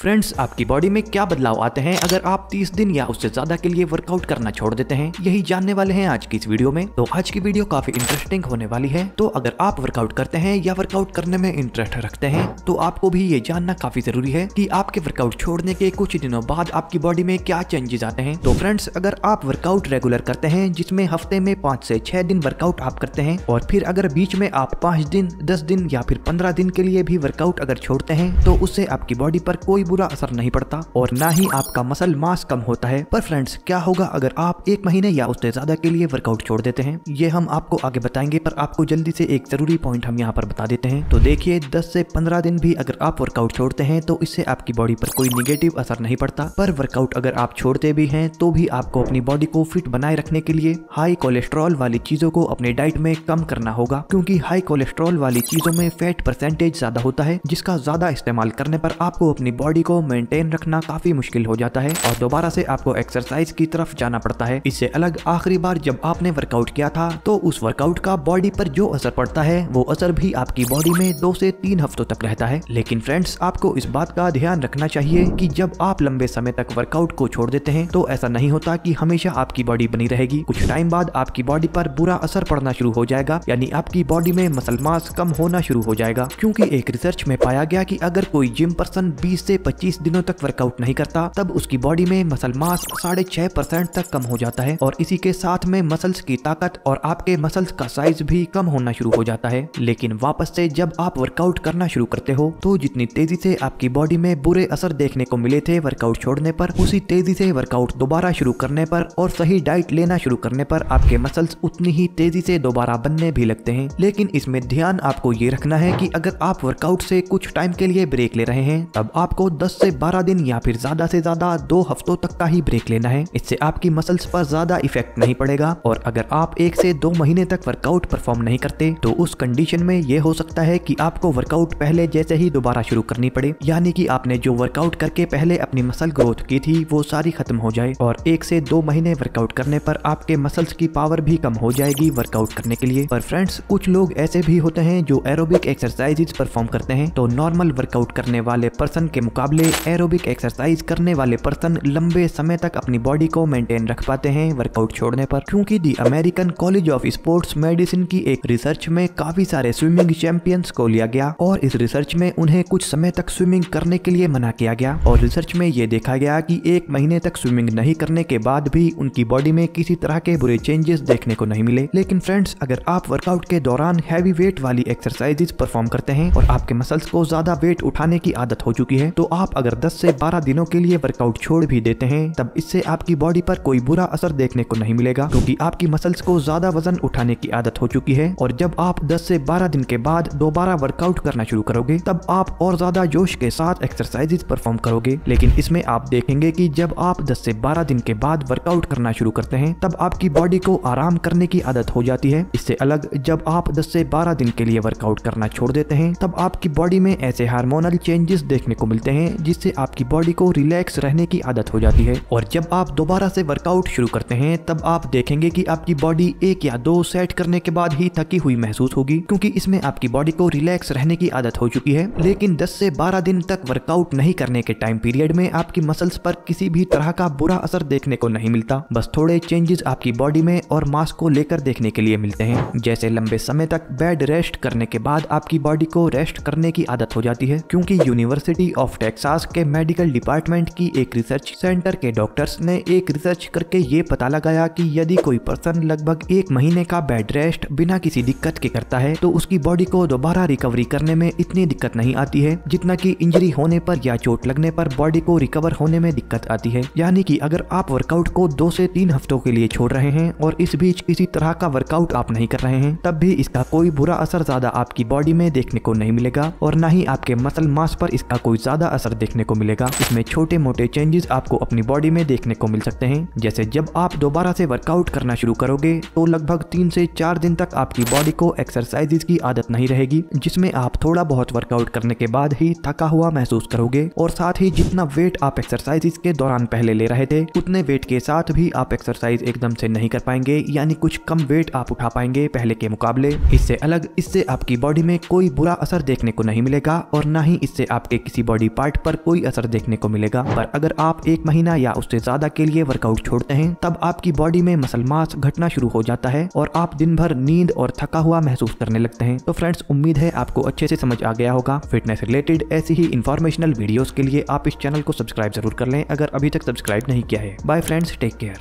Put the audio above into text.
friends आपकी body में क्या बदलाव आते हैं अगर आप 30 दिन या उससे ज्यादा के लिए वर्कआउट करना छोड़ देते हैं यही जानने वाले हैं आज की इस वीडियो में तो आज की वीडियो काफी इंटरेस्टिंग होने वाली है तो अगर आप वर्कआउट करते हैं या वर्कआउट करने में इंटरेस्ट रखते हैं तो आपको भी ये जानना काफी जरूरी है की आपके वर्कआउट छोड़ने के कुछ दिनों बाद आपकी बॉडी में क्या चेंजेस आते हैं तो फ्रेंड्स अगर आप वर्कआउट रेगुलर करते हैं जिसमे हफ्ते में पाँच से छह दिन वर्कआउट आप करते हैं और फिर अगर बीच में आप पाँच दिन दस दिन या फिर पंद्रह दिन के लिए भी वर्कआउट अगर छोड़ते हैं तो उससे आपकी बॉडी पर कोई बुरा असर नहीं पड़ता और ना ही आपका मसल मास कम होता है पर फ्रेंड्स क्या होगा अगर आप एक महीने या उससे ज्यादा के लिए वर्कआउट छोड़ देते हैं ये हम आपको आगे बताएंगे पर आपको जल्दी से एक जरूरी पॉइंट हम यहाँ पर बता देते हैं तो देखिए दस से पंद्रह दिन भी अगर आप वर्कआउट छोड़ते हैं तो इससे आपकी बॉडी पर कोई निगेटिव असर नहीं पड़ता पर वर्कआउट अगर आप छोड़ते भी हैं तो भी आपको अपनी बॉडी को फिट बनाए रखने के लिए हाई कोलेस्ट्रॉल वाली चीजों को अपने डाइट में कम करना होगा क्योंकि हाई कोलेस्ट्रॉल वाली चीजों में फैट परसेंटेज ज्यादा होता है जिसका ज्यादा इस्तेमाल करने पर आपको अपनी बॉडी बॉडी को मेंटेन रखना काफी मुश्किल हो जाता है और दोबारा से आपको एक्सरसाइज की तरफ जाना पड़ता है इससे अलग आखिरी बार जब आपने वर्कआउट किया था तो उस वर्कआउट का बॉडी पर जो असर पड़ता है वो असर भी आपकी बॉडी में दो से तीन हफ्तों तक रहता है लेकिन फ्रेंड्स आपको इस बात का ध्यान रखना चाहिए कि जब आप लंबे समय तक वर्कआउट को छोड़ देते हैं तो ऐसा नहीं होता कि हमेशा आपकी बॉडी बनी रहेगी कुछ टाइम बाद आपकी बॉडी पर बुरा असर पड़ना शुरू हो जाएगा यानी आपकी बॉडी में मसल मास कम होना शुरू हो जाएगा क्योंकि एक रिसर्च में पाया गया कि अगर कोई जिम पर्सन 20 से 25 दिनों तक वर्कआउट नहीं करता तब उसकी बॉडी में मसल मास साढ़े छह परसेंट तक कम हो जाता है और इसी के साथ में मसल्स की ताकत और आपके मसल्स का साइज भी कम होना शुरू हो जाता है लेकिन वापस से जब आप वर्कआउट करना शुरू करते हो तो जितनी तेजी से आपकी बॉडी में बुरे असर देखने को मिले थे वर्कआउट छोड़ने पर उसी तेजी से वर्कआउट दोबारा शुरू करने पर और सही डाइट लेना शुरू करने पर आपके मसल्स उतनी ही तेजी से दोबारा बनने भी लगते हैं लेकिन इसमें ध्यान आपको ये रखना है कि अगर आप वर्कआउट से कुछ टाइम के लिए ब्रेक ले रहे हैं तब आपको 10 से 12 दिन या फिर ज्यादा से ज्यादा दो हफ्तों तक का ही ब्रेक लेना है इससे आपकी मसल्स पर ज्यादा इफेक्ट नहीं पड़ेगा और अगर आप एक से दो महीने तक वर्कआउट परफॉर्म नहीं करते तो उस कंडीशन में ये हो सकता है कि आपको वर्कआउट पहले जैसे ही दोबारा शुरू करनी पड़े यानी कि आपने जो वर्कआउट करके पहले अपनी मसल ग्रोथ की थी वो सारी खत्म हो जाए और एक से दो महीने वर्कआउट करने पर आपके मसल्स की पावर भी कम हो जाएगी वर्कआउट करने के लिए पर फ्रेंड्स कुछ लोग ऐसे भी होते हैं जो एरोबिक एक्सरसाइजेज परफॉर्म करते हैं तो नॉर्मल वर्कआउट करने वाले पर्सन के मुकाबले मुकाबले एरोबिक एक्सरसाइज करने वाले पर्सन लंबे समय तक अपनी बॉडी को मेंटेन रख पाते हैं वर्कआउट छोड़ने पर क्योंकि the American College of Sports Medicine की एक रिसर्च में काफी सारे स्विमिंग चैंपियंस को लिया गया और इस रिसर्च में उन्हें कुछ समय तक स्विमिंग करने के लिए मना किया गया और रिसर्च में ये देखा गया की एक महीने तक स्विमिंग नहीं करने के बाद भी उनकी बॉडी में किसी तरह के बुरे चेंजेस देखने को नहीं मिले लेकिन फ्रेंड्स अगर आप वर्कआउट के दौरान हैवी वेट वाली एक्सरसाइजेज परफॉर्म करते हैं और आपके मसल्स को ज्यादा वेट उठाने की आदत हो चुकी है तो आप अगर 10 से 12 दिनों के लिए वर्कआउट छोड़ भी देते हैं तब इससे आपकी बॉडी पर कोई बुरा असर देखने को नहीं मिलेगा क्योंकि आपकी मसल्स को ज्यादा वजन उठाने की आदत हो चुकी है और जब आप 10 से 12 दिन के बाद दोबारा वर्कआउट करना शुरू करोगे तब आप और ज्यादा जोश के साथ एक्सरसाइजेज परफॉर्म करोगे लेकिन इसमें आप देखेंगे की जब आप दस से बारह दिन के बाद वर्कआउट करना शुरू करते हैं तब आपकी बॉडी को आराम करने की आदत हो जाती है इससे अलग जब आप दस से बारह दिन के लिए वर्कआउट करना छोड़ देते हैं तब आपकी बॉडी में ऐसे हार्मोनल चेंजेस देखने को मिलते हैं हैं जिससे आपकी बॉडी को रिलैक्स रहने की आदत हो जाती है और जब आप दोबारा से वर्कआउट शुरू करते हैं तब आप देखेंगे कि आपकी बॉडी एक या दो सेट करने के बाद ही थकी हुई महसूस होगी क्योंकि इसमें आपकी बॉडी को रिलैक्स रहने की आदत हो चुकी है लेकिन दस से बारह दिन तक वर्कआउट नहीं करने के टाइम पीरियड में आपकी मसल्स पर किसी भी तरह का बुरा असर देखने को नहीं मिलता बस थोड़े चेंजेस आपकी बॉडी में और मास्क को लेकर देखने के लिए मिलते हैं जैसे लंबे समय तक बेड रेस्ट करने के बाद आपकी बॉडी को रेस्ट करने की आदत हो जाती है क्योंकि यूनिवर्सिटी ऑफ टेक्सास के मेडिकल डिपार्टमेंट की एक रिसर्च सेंटर के डॉक्टर्स ने एक रिसर्च करके ये पता लगाया कि यदि कोई पर्सन लगभग एक महीने का बेड रेस्ट बिना किसी दिक्कत के करता है तो उसकी बॉडी को दोबारा रिकवरी करने में इतनी दिक्कत नहीं आती है जितना की इंजरी होने पर या चोट लगने पर बॉडी को रिकवर होने में दिक्कत आती है यानी कि अगर आप वर्कआउट को दो से तीन हफ्तों के लिए छोड़ रहे हैं और इस बीच किसी तरह का वर्कआउट आप नहीं कर रहे हैं तब भी इसका कोई बुरा असर ज्यादा आपकी बॉडी में देखने को नहीं मिलेगा और न ही आपके मसल मास पर इसका कोई ज्यादा असर देखने को मिलेगा इसमें छोटे मोटे चेंजेस आपको अपनी बॉडी में देखने को मिल सकते हैं जैसे जब आप दोबारा से वर्कआउट करना शुरू करोगे तो लगभग तीन से चार दिन तक आपकी बॉडी को एक्सरसाइजेज की आदत नहीं रहेगी जिसमें आप थोड़ा बहुत वर्कआउट करने के बाद ही थका हुआ महसूस करोगे और साथ ही जितना वेट आप एक्सरसाइजेज के दौरान पहले ले रहे थे उतने वेट के साथ भी आप एक्सरसाइज एकदम से नहीं कर पाएंगे यानी कुछ कम वेट आप उठा पाएंगे पहले के मुकाबले इससे अलग इससे आपकी बॉडी में कोई बुरा असर देखने को नहीं मिलेगा और न ही इससे आपके किसी बॉडी पार्ट चार्ट पर कोई असर देखने को मिलेगा पर अगर आप एक महीना या उससे ज्यादा के लिए वर्कआउट छोड़ते हैं तब आपकी बॉडी में मसल मास घटना शुरू हो जाता है और आप दिन भर नींद और थका हुआ महसूस करने लगते हैं तो फ्रेंड्स उम्मीद है आपको अच्छे से समझ आ गया होगा फिटनेस रिलेटेड ऐसी ही इन्फॉर्मेशनल वीडियोस के लिए आप इस चैनल को सब्सक्राइब जरूर कर लें अगर अभी तक सब्सक्राइब नहीं किया है बाय फ्रेंड्स टेक केयर